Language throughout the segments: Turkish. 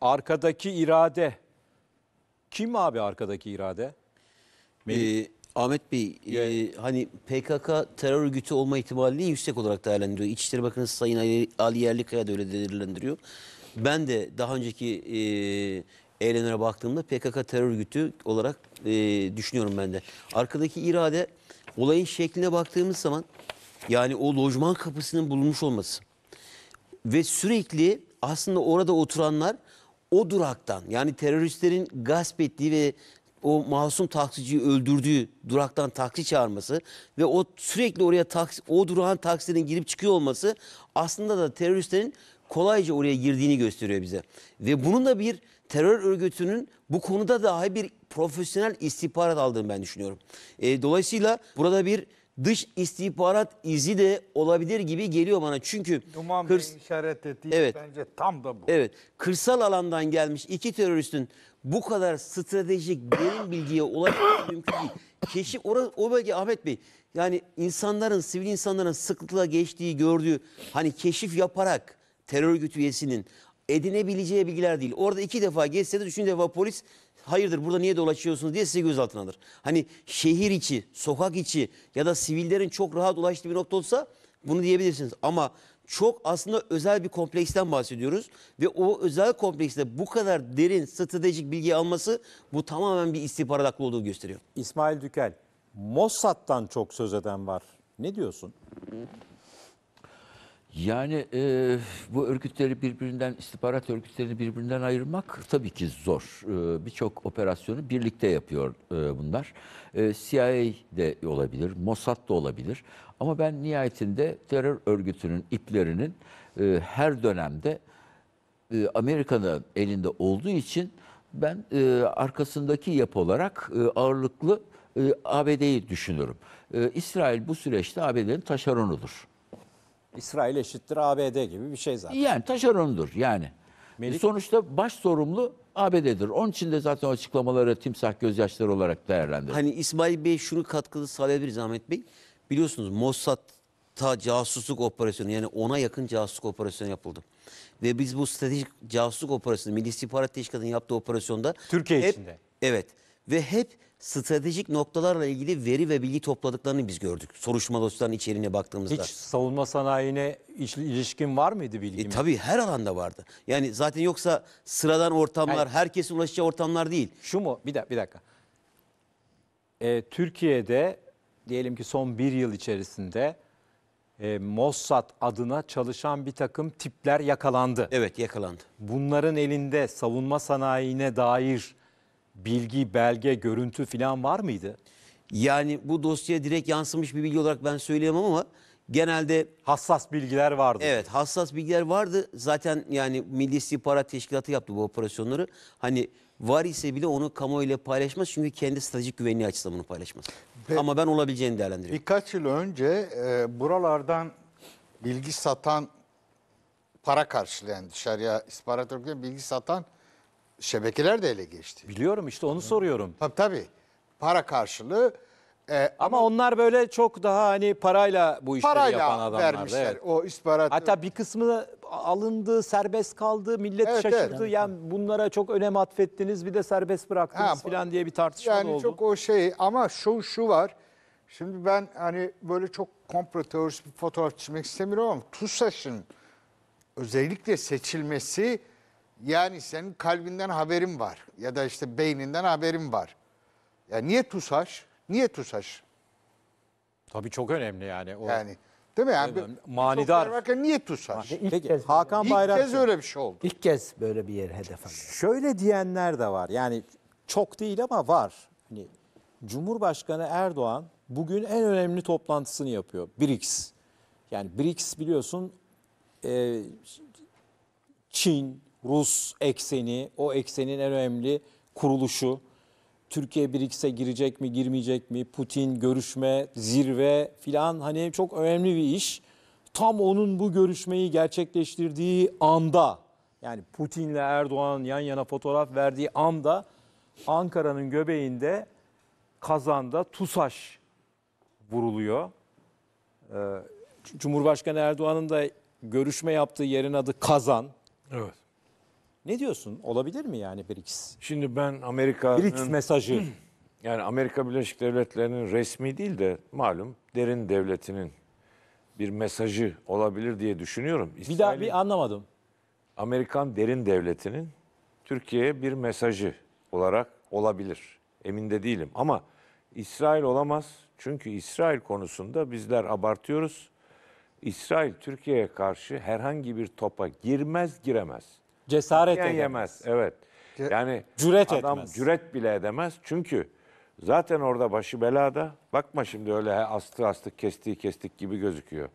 Arkadaki irade. Kim abi arkadaki irade? Ee, Ahmet Bey, e, hani PKK terör örgütü olma ihtimalini yüksek olarak değerlendiriyor. İçişleri Bakanı Sayın Ali, Ali Yerlikaya da öyle değerlendiriyor. Ben de daha önceki e, eylemlere baktığımda PKK terör örgütü olarak e, düşünüyorum ben de. Arkadaki irade olayın şekline baktığımız zaman yani o lojman kapısının bulunmuş olması ve sürekli aslında orada oturanlar o duraktan yani teröristlerin gasp ettiği ve o masum taksiciyi öldürdüğü duraktan taksi çağırması ve o sürekli oraya taksi, o durağın taksilerin girip çıkıyor olması aslında da teröristlerin kolayca oraya girdiğini gösteriyor bize. Ve bunun da bir terör örgütünün bu konuda dahi bir profesyonel istihbarat aldığını ben düşünüyorum. E, dolayısıyla burada bir dış istihbarat izi de olabilir gibi geliyor bana. Çünkü Numan Bey'in işaret ettiği Evet. bence tam da bu. evet kırsal alandan gelmiş iki teröristin bu kadar stratejik derin bilgiye ulaşması mümkün değil. Keşif orası, o bölge Ahmet Bey yani insanların sivil insanların sıklıkla geçtiği gördüğü hani keşif yaparak terör örgütü üyesinin edinebileceği bilgiler değil. Orada iki defa geçse de üçüncü defa polis hayırdır burada niye dolaşıyorsunuz diye sizi gözaltına alır. Hani şehir içi, sokak içi ya da sivillerin çok rahat ulaştığı bir nokta olsa bunu diyebilirsiniz. Ama çok aslında özel bir kompleksten bahsediyoruz. Ve o özel komplekste bu kadar derin stratejik bilgi alması bu tamamen bir istihbarat aklı olduğu gösteriyor. İsmail Dükel, Mossad'dan çok söz eden var. Ne diyorsun? Yani e, bu örgütleri birbirinden, istihbarat örgütlerini birbirinden ayırmak tabii ki zor. E, Birçok operasyonu birlikte yapıyor e, bunlar. E, CIA de olabilir, Mossad da olabilir. Ama ben nihayetinde terör örgütünün iplerinin e, her dönemde e, Amerika'nın elinde olduğu için ben e, arkasındaki yapı olarak e, ağırlıklı e, ABD'yi düşünürüm. E, İsrail bu süreçte ABD'nin taşeronudur. İsrail eşittir ABD gibi bir şey zaten. Yani taşerondur yani. Melik... Sonuçta baş sorumlu ABD'dir. Onun için de zaten açıklamaları timsah gözyaşları olarak değerlendirir. Hani İsmail Bey şunu katkılı sağlayabiliriz zahmet Bey. Biliyorsunuz Mossad'ta casusluk operasyonu yani ona yakın casusluk operasyonu yapıldı. Ve biz bu stratejik casusluk operasyonu Milli İstihbarat Teşkilatı'nın yaptığı operasyonda Türkiye hep, içinde. Evet ve hep stratejik noktalarla ilgili veri ve bilgi topladıklarını biz gördük. Soruşturma dosyalarının içeriğine baktığımızda. Hiç savunma sanayine ilişkin var mıydı bilgi? E, tabii her alanda vardı. Yani zaten yoksa sıradan ortamlar, yani, herkesin ulaşacağı ortamlar değil. Şu mu? Bir, dakika. bir dakika. Ee, Türkiye'de diyelim ki son bir yıl içerisinde e, Mossad adına çalışan bir takım tipler yakalandı. Evet yakalandı. Bunların elinde savunma sanayine dair bilgi, belge, görüntü falan var mıydı? Yani bu dosyaya direkt yansımış bir bilgi olarak ben söyleyemem ama genelde hassas bilgiler vardı. Evet hassas bilgiler vardı. Zaten yani Milli İstihbarat Teşkilatı yaptı bu operasyonları. Hani var ise bile onu kamuoyuyla paylaşmaz çünkü kendi stratejik güvenliği açısından bunu paylaşmaz. Ve Ama ben olabileceğini değerlendiriyorum. Birkaç yıl önce e, buralardan bilgi satan, para karşılayan dışarıya istihbarat örgütüne bilgi satan şebekeler de ele geçti. Biliyorum işte onu soruyorum. Tabii tabii. Para karşılığı e, Ama onlar böyle çok daha hani parayla bu işleri parayla yapan adamlar. vermişler Evet. o istihbarat. Hatta bir kısmı alındı, serbest kaldı, millet Evet, şaşırdı. evet. Yani bunlara çok önem atfettiniz bir de serbest bıraktınız bu- falan diye bir tartışma da yani oldu. çok o şey ama şu şu var. Şimdi ben hani böyle çok komplo teorisi bir fotoğraf çizmek istemiyorum ama TUSAŞ'ın özellikle seçilmesi yani senin kalbinden haberim var ya da işte beyninden haberim var. Ya niye TUSAŞ? Niye TUSAŞ? Tabii çok önemli yani. O... Yani değil mi? Yani evet, bir, manidar. Varken niye TUSAŞ? İlk Peki, kez, Hakan ilk İlk kez öyle bir şey oldu. İlk kez böyle bir yer hedef alıyor. Şöyle diyenler de var. Yani çok değil ama var. Hani Cumhurbaşkanı Erdoğan bugün en önemli toplantısını yapıyor. BRICS. Yani BRICS biliyorsun e, Çin, Rus ekseni, o eksenin en önemli kuruluşu. Türkiye BRICS'e girecek mi, girmeyecek mi? Putin görüşme, zirve filan hani çok önemli bir iş. Tam onun bu görüşmeyi gerçekleştirdiği anda yani Putin'le Erdoğan yan yana fotoğraf verdiği anda Ankara'nın göbeğinde kazanda TUSAŞ vuruluyor. Ee, Cumhurbaşkanı Erdoğan'ın da görüşme yaptığı yerin adı Kazan. Evet. Ne diyorsun? Olabilir mi yani BRICS? Şimdi ben Amerika'nın... BRICS mesajı. Yani Amerika Birleşik Devletleri'nin resmi değil de malum derin devletinin bir mesajı olabilir diye düşünüyorum. İsrail, bir daha bir anlamadım. Amerikan derin devletinin Türkiye'ye bir mesajı olarak olabilir. Emin de değilim ama İsrail olamaz. Çünkü İsrail konusunda bizler abartıyoruz. İsrail Türkiye'ye karşı herhangi bir topa girmez giremez cesaret edemez. yemez. Evet. Yani Cüret adam etmez. cüret bile edemez. Çünkü zaten orada başı belada. Bakma şimdi öyle astı astık kestiği kestik gibi gözüküyor.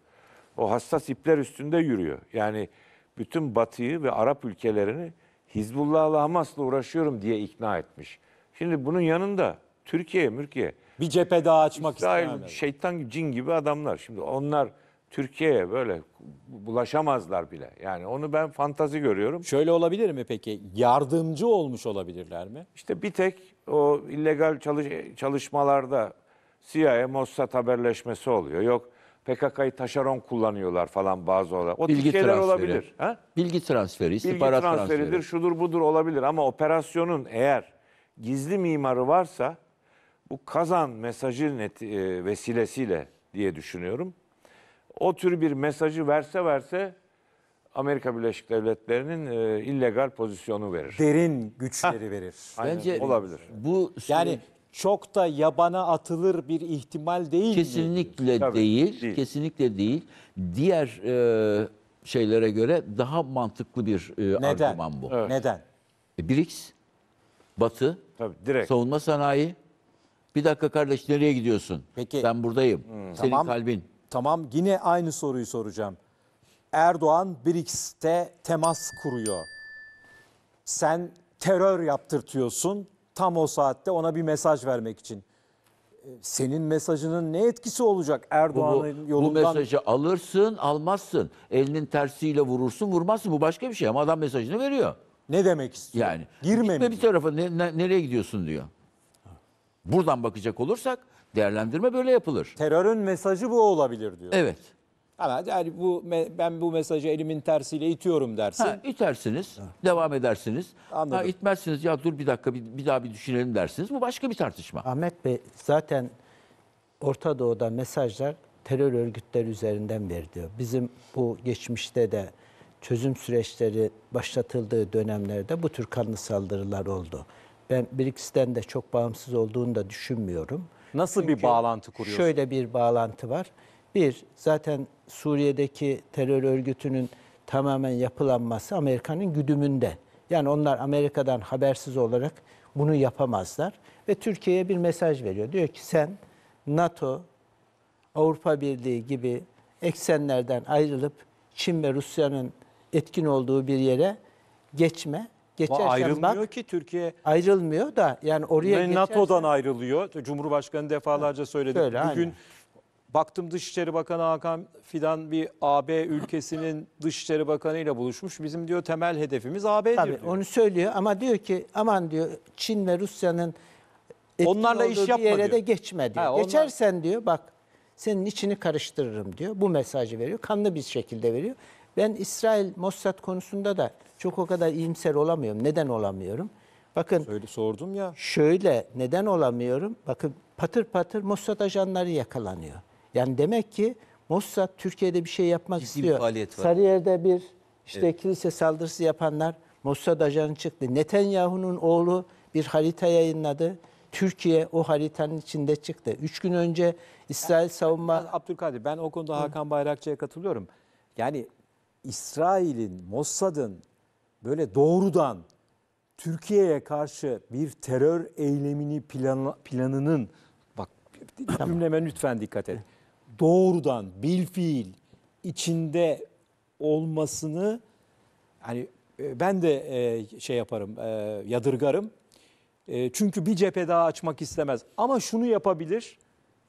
O hassas ipler üstünde yürüyor. Yani bütün Batı'yı ve Arap ülkelerini Hizbullah'la Hamas'la uğraşıyorum diye ikna etmiş. Şimdi bunun yanında Türkiye, Mürkiye, Bir cephe daha açmak İsrail şeytan gibi, cin gibi adamlar. Şimdi onlar Türkiye'ye böyle bulaşamazlar bile. Yani onu ben fantazi görüyorum. Şöyle olabilir mi peki? Yardımcı olmuş olabilirler mi? İşte bir tek o illegal çalış çalışmalarda CIA, Mossad haberleşmesi oluyor. Yok PKK'yı taşeron kullanıyorlar falan bazı olarak. O Bilgi şeyler transferi. olabilir. Ha? Bilgi transferi, istihbarat Bilgi transferidir, transferi. şudur budur olabilir. Ama operasyonun eğer gizli mimarı varsa bu kazan mesajı net, e, vesilesiyle diye düşünüyorum o tür bir mesajı verse verse Amerika Birleşik Devletleri'nin e, illegal pozisyonu verir. Derin güçleri verir. Bence olabilir. Bu Yani çok da yabana atılır bir ihtimal değil mi? kesinlikle Tabii, değil, değil. kesinlikle değil. Diğer e, şeylere göre daha mantıklı bir e, Neden? argüman bu. Neden? E, BRICS, Batı, Tabii direkt. savunma sanayi. Bir dakika kardeş nereye gidiyorsun? Peki. Ben buradayım. Hmm. Senin Tamam. kalbin. Tamam yine aynı soruyu soracağım. Erdoğan BRICS'te temas kuruyor. Sen terör yaptırtıyorsun tam o saatte ona bir mesaj vermek için. Senin mesajının ne etkisi olacak Erdoğan'ın yolundan? Bu mesajı alırsın, almazsın. Elinin tersiyle vurursun, vurmazsın. Bu başka bir şey ama adam mesajını veriyor. Ne demek istiyor? Yani Girme mi? bir tarafa ne, ne, nereye gidiyorsun diyor. Buradan bakacak olursak Değerlendirme böyle yapılır. Terörün mesajı bu olabilir diyor. Evet. Ama yani bu ben bu mesajı elimin tersiyle itiyorum dersin. Ha, itersiniz, devam edersiniz. Anladım. Ha, itmezsiniz ya dur bir dakika bir, bir daha bir düşünelim dersiniz. Bu başka bir tartışma. Ahmet Bey zaten Orta Doğu'da mesajlar terör örgütleri üzerinden veriliyor. Bizim bu geçmişte de çözüm süreçleri başlatıldığı dönemlerde bu tür kanlı saldırılar oldu. Ben BRICS'ten de çok bağımsız olduğunu da düşünmüyorum. Nasıl Çünkü bir bağlantı kuruyorsun? Şöyle bir bağlantı var. Bir, zaten Suriye'deki terör örgütünün tamamen yapılanması Amerika'nın güdümünde. Yani onlar Amerika'dan habersiz olarak bunu yapamazlar. Ve Türkiye'ye bir mesaj veriyor. Diyor ki sen NATO, Avrupa Birliği gibi eksenlerden ayrılıp Çin ve Rusya'nın etkin olduğu bir yere geçme geçersen ayrılmıyor bak, ki Türkiye. Ayrılmıyor da yani oraya geçersen. NATO'dan ayrılıyor. Cumhurbaşkanı defalarca söyledi. Bugün aynen. Baktım Dışişleri Bakanı Hakan Fidan bir AB ülkesinin Dışişleri Bakanı ile buluşmuş. Bizim diyor temel hedefimiz AB'dir Tabii, diyor. Onu söylüyor ama diyor ki aman diyor Çin ve Rusya'nın onlarla iş yapma yere diyor. de geçme diyor. Ha, onlar... Geçersen diyor bak senin içini karıştırırım diyor. Bu mesajı veriyor. Kanlı bir şekilde veriyor. Ben İsrail Mossad konusunda da çok o kadar iyimser olamıyorum. Neden olamıyorum? Bakın Söyle, sordum ya. Şöyle neden olamıyorum? Bakın patır patır Mossad ajanları yakalanıyor. Yani demek ki Mossad Türkiye'de bir şey yapmak Ciddi istiyor. Bir Sarıyer'de bir işte evet. kilise saldırısı yapanlar Mossad ajanı çıktı. Netanyahu'nun oğlu bir harita yayınladı. Türkiye o haritanın içinde çıktı. Üç gün önce İsrail savunma... Abdülkadir ben o konuda Hakan Bayrakçı'ya katılıyorum. Yani İsrail'in, Mossad'ın böyle doğrudan Türkiye'ye karşı bir terör eylemini plan, planının bak tamam. lütfen dikkat edin. Doğrudan bil fiil içinde olmasını hani e, ben de e, şey yaparım, e, yadırgarım. çünkü bir cephe daha açmak istemez. Ama şunu yapabilir.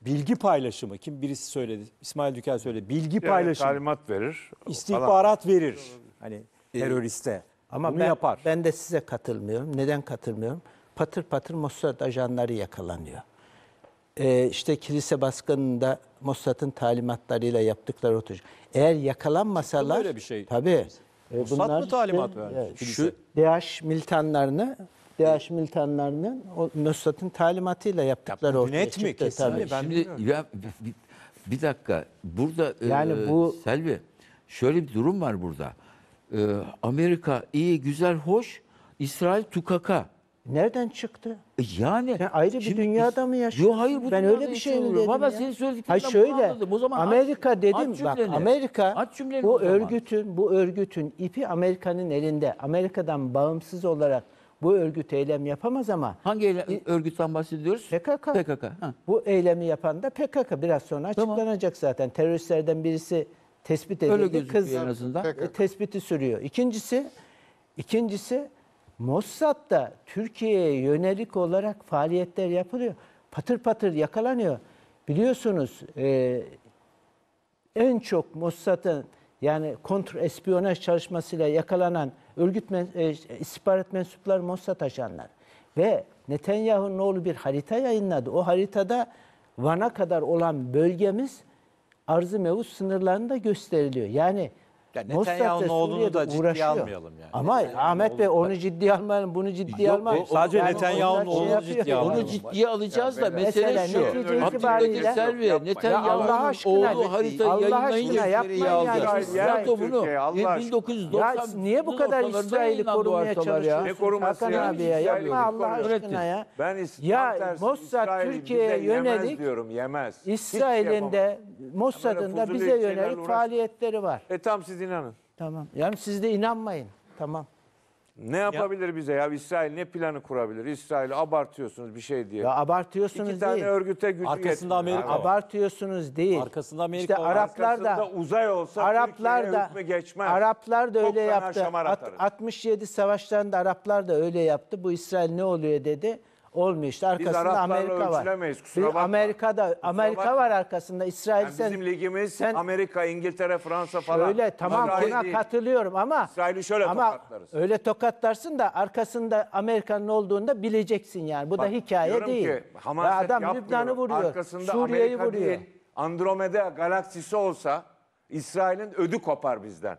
Bilgi paylaşımı kim birisi söyledi. İsmail Dükel söyledi. Bilgi yani paylaşımı. Talimat verir. İstihbarat falan. verir. Hani teröriste. Ama Bunu ben, yapar. ben de size katılmıyorum. Neden katılmıyorum? Patır patır Mossad ajanları yakalanıyor. Ee, işte kilise baskınında Mossad'ın talimatlarıyla yaptıkları oturuş. Eğer yakalanmasalar... Böyle bir şey. Tabii. E, Mossad mı e, talimat işte, vermiş? Evet, şu DH militanlarını DAEŞ militanlarının o Mossad'ın talimatıyla yaptıkları ya, ortaya çıktı. Kesinlikle. Tabii. Ben Şimdi ya, bir, bir dakika burada e, yani e, bu Selvi şöyle bir durum var burada e, Amerika iyi, güzel, hoş, İsrail tukaka. Nereden çıktı? E, yani Sen ayrı bir dünyada mı yaşıyorsun? Yo hayır bu Ben öyle bir şey mi dedim Ama ya? senin söylediklerinden Hayır şöyle O zaman aç- Amerika dedim aç bak Amerika Aç cümleni bu örgütün bu örgütün ipi Amerika'nın elinde. Amerika'dan bağımsız olarak bu örgüt eylem yapamaz ama Hangi eyle- örgütten bahsediyoruz? PKK. PKK. Ha. Bu eylemi yapan da PKK. Biraz sonra açıklanacak zaten. Teröristlerden birisi tespit edildi. gözüküyor Kız en azından. e, tespiti sürüyor. İkincisi ikincisi Mossad da Türkiye'ye yönelik olarak faaliyetler yapılıyor. Patır patır yakalanıyor. Biliyorsunuz e, en çok Mossad'ın yani kontrespiyonaj çalışmasıyla yakalanan örgüt men e, istihbarat mensupları Mossad ajanlar. Ve Netanyahu'nun oğlu bir harita yayınladı. O haritada Van'a kadar olan bölgemiz Arzı mevcut sınırlarında gösteriliyor. Yani ya Mossad'da Netanyahu'nun oğlunu da Suriye'de ciddiye uğraşıyor. almayalım yani. Ama Netanyahu'nun Ahmet Bey oğlu- onu ciddiye almayalım, bunu ciddiye Yok, almayalım. o- sadece Yani Netanyahu'nun onlar şey oğlunu yapıyor. ciddiye almayalım. Onu ciddiye alacağız da mesele Mesela şu. netice Abdülkadir itibariyle- Selvi, Ya Allah Netanyahu'nun aşkına oğlu lütfen, haritayı Allah aşkına yayınlayınca yapmayın ciddiye yani. alacağız. İsrail NATO bunu Türkiye, Allah aşkına. Ya 1990 niye bu kadar İsrail'i korumaya çalışıyorsun Ne koruması Hakan ya? abi ya? İsrail'i Yapma kim Allah koruyacak? aşkına ya. Ben is- Ya tam tersi, Mossad İsrail Türkiye'ye bize yemez yönelik diyorum yemez. Hiç şey İsrail'in yapamaz. de Mossad'ın da Fuzuli bize şeylerle yönelik uğraşma. faaliyetleri var. E tam siz inanın. Tamam. Yani siz de inanmayın. Tamam. Ne yapabilir ya. bize ya? İsrail ne planı kurabilir? İsrail'i abartıyorsunuz bir şey diye. Ya abartıyorsunuz İki tane değil. tane örgüte gücü Arkasında Amerika abi. Abartıyorsunuz değil. Arkasında Amerika İşte Araplar da uzay olsa Araplar da geçmez. Araplar da öyle yaptı. At, 67 savaşlarında Araplar da öyle yaptı. Bu İsrail ne oluyor dedi. Olmuyor işte arkasında Araplarla Amerika var. ölçülemeyiz, kusura Biz bakma. Amerika'da Kusura Amerika bakma. var arkasında İsrail Yani sen bizim ligimiz sen- Amerika, İngiltere, Fransa falan. Öyle tamam İsrail buna değil. katılıyorum ama İsrail'i şöyle ama tokatlarız. Öyle tokatlarsın da arkasında Amerika'nın olduğunu da bileceksin yani. Bu da hikaye değil. Ki, Ve adam yapmıyorum. Lübnan'ı vuruyor. Arkasında Suriye'yi Amerika vuruyor. değil, Andromeda galaksisi olsa İsrail'in ödü kopar bizden.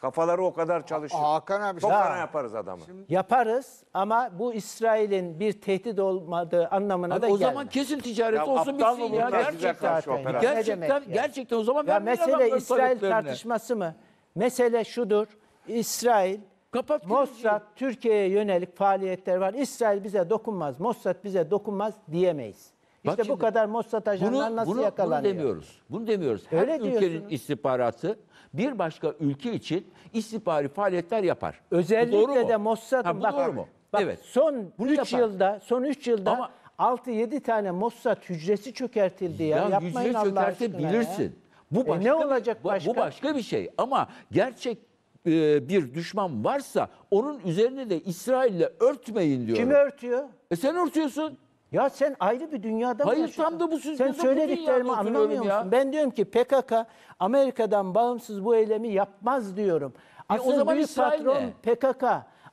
Kafaları o kadar çalışır. Hakan abi. Çok fena yaparız adamı. Yaparız ama bu İsrail'in bir tehdit olmadığı anlamına da Hadi o gelmez. zaman kesin ticaret Ya olsun aptal şey bitsin ya. Gerçekten, Gerçekten gerçekten, gerçekten o zaman Ya vermeyin mesele İsrail tartışması mı? Mesele şudur. İsrail, Kapat Mossad, Türkiye'ye yönelik faaliyetler var. İsrail bize dokunmaz, Mossad bize dokunmaz diyemeyiz. Bak işte bu kadar Mossad ajanlar bunu, nasıl bunu, yakalanıyor? Bunu demiyoruz. Bunu demiyoruz. Her Öyle ülkenin diyorsunuz. istihbaratı bir başka ülke için istihbari faaliyetler yapar. Özellikle de Mossad'ın bak, doğru mu? bak evet. son bunu 3 yılda son 3 yılda Ama, 6-7 tane Mossad hücresi çökertildi ya. ya Yapmayın hücre Allah çökertebilirsin. Ya. E, bu başka e ne olacak bir, başka? Bu başka bir şey ama gerçek e, bir düşman varsa onun üzerine de İsrail'le örtmeyin diyor. Kimi örtüyor? E sen örtüyorsun. Ya sen ayrı bir dünyada Hayır, tam da bu siz Sen söylediklerimi dünyada oturuyorum ya. Ben diyorum ki PKK Amerika'dan bağımsız bu eylemi yapmaz diyorum. Aslında e, o zaman büyük İsrail patron ne? PKK.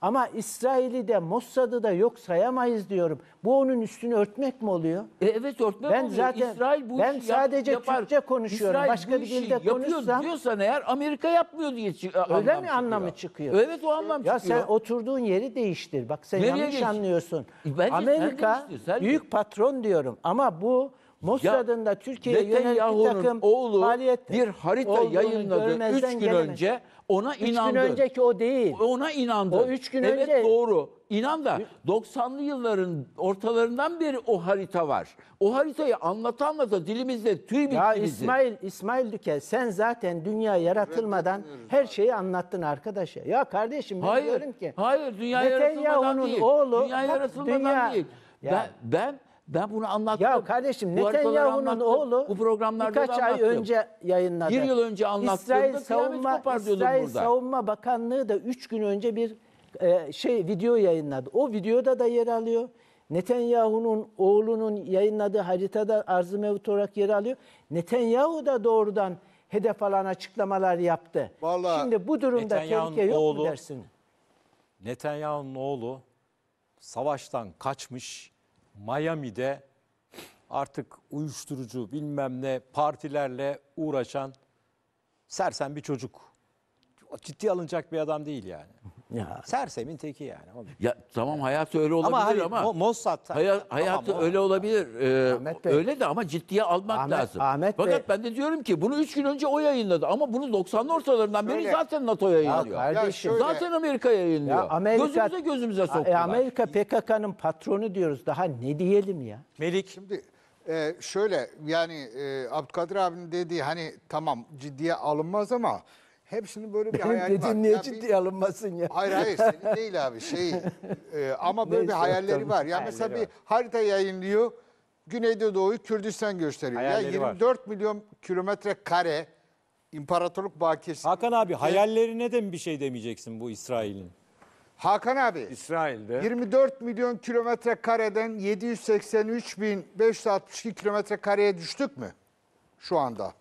Ama İsrail'i de Mossad'ı da yok sayamayız diyorum. Bu onun üstünü örtmek mi oluyor? E, evet örtmek ben oluyor. Zaten, İsrail bu ben işi sadece yap, yapar. Türkçe konuşuyorum. İsrail Başka bir dilde konuşsam. diyorsan eğer Amerika yapmıyor diye anlam e, Öyle mi çıkıyor. anlamı çıkıyor? Evet o anlam ya çıkıyor. Ya sen oturduğun yeri değiştir. Bak sen Nereye yanlış geç? anlıyorsun. E, Amerika sen büyük patron diyorum ama bu Mossad'ın da Türkiye'ye yönelik bir takım oğlu faaliyet, bir harita yayınladı 3 gün gelemez. önce. Ona üç inandı. 3 gün önceki o değil. Ona inandı. O 3 gün evet, önce. Evet doğru. İnan da 90'lı yılların ortalarından beri o harita var. O haritayı anlata anlata dilimizde tüy bitti Ya İsmail, İsmail Dükel sen zaten dünya yaratılmadan her şeyi anlattın arkadaşa. Ya kardeşim ben hayır, diyorum ki. Hayır dünya yaratılmadan değil. oğlu. Dünya bak, yaratılmadan dünya, değil. Ben, yani, ben ben bunu anlattım. Ya kardeşim Netanyahu'nun oğlu bu programlarda birkaç ay önce yayınladı. Bir yıl önce anlattığımda İsrail savunma, İsrail burada. Savunma Bakanlığı da üç gün önce bir e, şey video yayınladı. O videoda da yer alıyor. Netanyahu'nun oğlunun yayınladığı haritada arz-ı mevcut olarak yer alıyor. Netanyahu da doğrudan hedef alan açıklamalar yaptı. Vallahi Şimdi bu durumda tehlike yok oğlu, mu dersin? Netanyahu'nun oğlu savaştan kaçmış Miami'de artık uyuşturucu bilmem ne partilerle uğraşan sersen bir çocuk. Ciddi alınacak bir adam değil yani. Ya. Sersem'in teki yani. Ya tamam hayatı öyle olabilir hani ama, hayır, Mossad- Haya- hayatı o- öyle olabilir. Ee, Bey. öyle de ama ciddiye almak Ahmet- lazım. Ahmet Fakat ben de diyorum ki bunu 3 gün önce o yayınladı ama bunu 90'lı ortalarından beri zaten NATO yayınlıyor. Kardeşim. şöyle- zaten Amerika yayınlıyor. Ya Amerika, gözümüze gözümüze e, soktular. Amerika PKK'nın patronu diyoruz. Daha ne diyelim ya? Melik Şimdi e, şöyle yani e, Abdülkadir abinin dediği hani tamam ciddiye alınmaz ama Hepsinin böyle bir hayal hayalim var. niye ciddiye bir... alınmasın ya? Hayır hayır senin değil abi şey e, ama böyle Neyse, bir hayalleri var. Ya Hayalleri mesela bir harita yayınlıyor. Güneydoğu'yu Kürdistan gösteriyor. ya Hayalleri var. 24 milyon kilometre kare imparatorluk bakiyesi. Hakan abi hayallerine de mi bir şey demeyeceksin bu İsrail'in? Hakan abi İsrail'de. 24 milyon kilometre kareden 783.562 kilometre kareye düştük mü şu anda?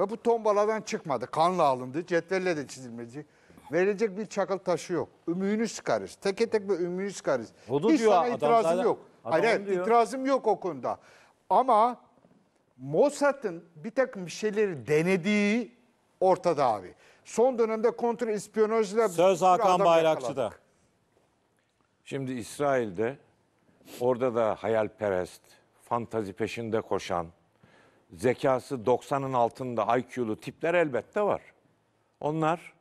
Ve bu tombaladan çıkmadı. Kanla alındı. Cetvelle de çizilmedi. Verecek bir çakıl taşı yok. Ümüğünü sıkarız. Teke tek bir ümüğünü sıkarız. Hudu Hiç diyor sana adam itirazım yok. adam Hayır, hayır, itirazım yok o konuda. Ama Mossad'ın bir takım şeyleri denediği ortada abi. Son dönemde kontrol ispiyonajla Söz Hakan adam Bayrakçı'da. Şimdi İsrail'de orada da hayalperest, fantazi peşinde koşan, zekası 90'ın altında IQ'lu tipler elbette var. Onlar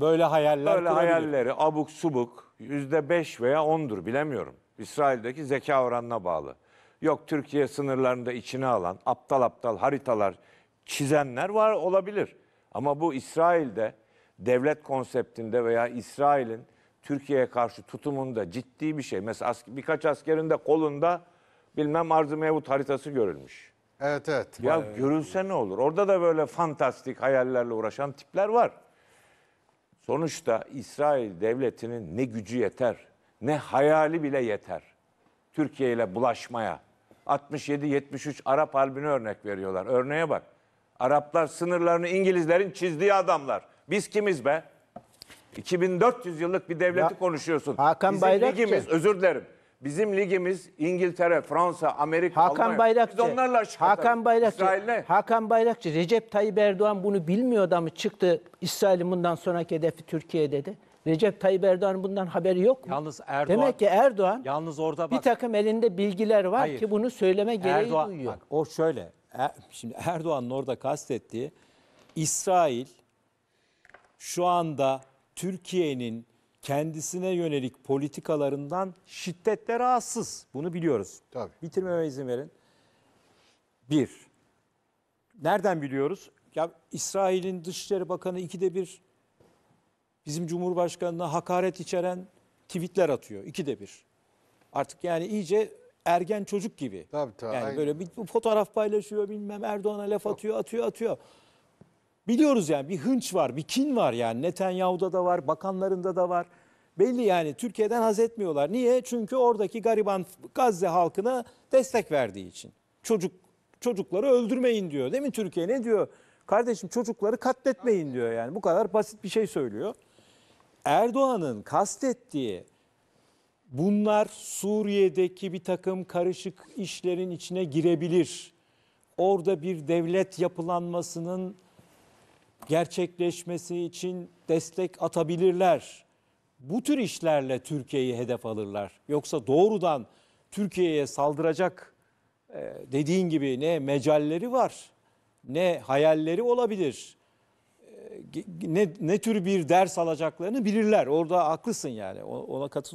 Böyle hayaller böyle hayalleri abuk subuk yüzde beş veya ondur, bilemiyorum. İsrail'deki zeka oranına bağlı. Yok Türkiye sınırlarında içine alan aptal aptal haritalar çizenler var olabilir. Ama bu İsrail'de devlet konseptinde veya İsrail'in Türkiye'ye karşı tutumunda ciddi bir şey. Mesela birkaç askerin de kolunda bilmem arz-ı mevut haritası görülmüş. Evet evet. Ya görülse ne olur? Orada da böyle fantastik hayallerle uğraşan tipler var. Sonuçta İsrail devletinin ne gücü yeter, ne hayali bile yeter. Türkiye ile bulaşmaya. 67-73 Arap Harbi'ne örnek veriyorlar. Örneğe bak. Araplar sınırlarını İngilizlerin çizdiği adamlar. Biz kimiz be? 2400 yıllık bir devleti Ya, konuşuyorsun. Hakan Bizim Bayrakçı- ligimiz, özür dilerim. Bizim ligimiz İngiltere, Fransa, Amerika, Hakan Almanya. Bayrakçı. Biz onlarla Hakan Bayrakçı. İsrail'le. Hakan Bayrakçı Recep Tayyip Erdoğan bunu bilmiyordu mı? çıktı İsrail'in bundan sonraki hedefi Türkiye dedi. Recep Tayyip Erdoğan bundan haberi yok mu? Yalnız Erdoğan- Demek ki Erdoğan Yalnız orada bak. bir takım elinde bilgiler var Hayır. ki bunu söyleme gereği Erdoğan, duyuyor. bak, o şöyle. Er- şimdi Erdoğan'ın orada kastettiği İsrail şu anda Türkiye'nin kendisine yönelik politikalarından şiddetle rahatsız. Bunu biliyoruz. Tabii. Bitirmeme izin verin. Bir, nereden biliyoruz? Ya İsrail'in Dışişleri Bakanı ikide bir bizim Cumhurbaşkanı'na hakaret içeren tweetler atıyor. İkide bir. Artık yani iyice ergen çocuk gibi. Tabii tabii. Yani aynen. böyle bir fotoğraf paylaşıyor bilmem Erdoğan'a laf atıyor atıyor atıyor. Biliyoruz yani bir hınç var, bir kin var yani. Netanyahu'da da var, bakanlarında da var. Belli yani Türkiye'den haz etmiyorlar. Niye? Çünkü oradaki gariban Gazze halkına destek verdiği için. Çocuk çocukları öldürmeyin diyor. Değil mi Türkiye ne diyor? Kardeşim çocukları katletmeyin diyor yani. Bu kadar basit bir şey söylüyor. Erdoğan'ın kastettiği bunlar Suriye'deki bir takım karışık işlerin içine girebilir. Orada bir devlet yapılanmasının gerçekleşmesi için destek atabilirler. Bu tür işlerle Türkiye'yi hedef alırlar. Yoksa doğrudan Türkiye'ye saldıracak e, dediğin gibi ne mecalleri var ne hayalleri olabilir. E, ne, ne tür bir ders alacaklarını bilirler. Orada haklısın yani ona katılıyorum.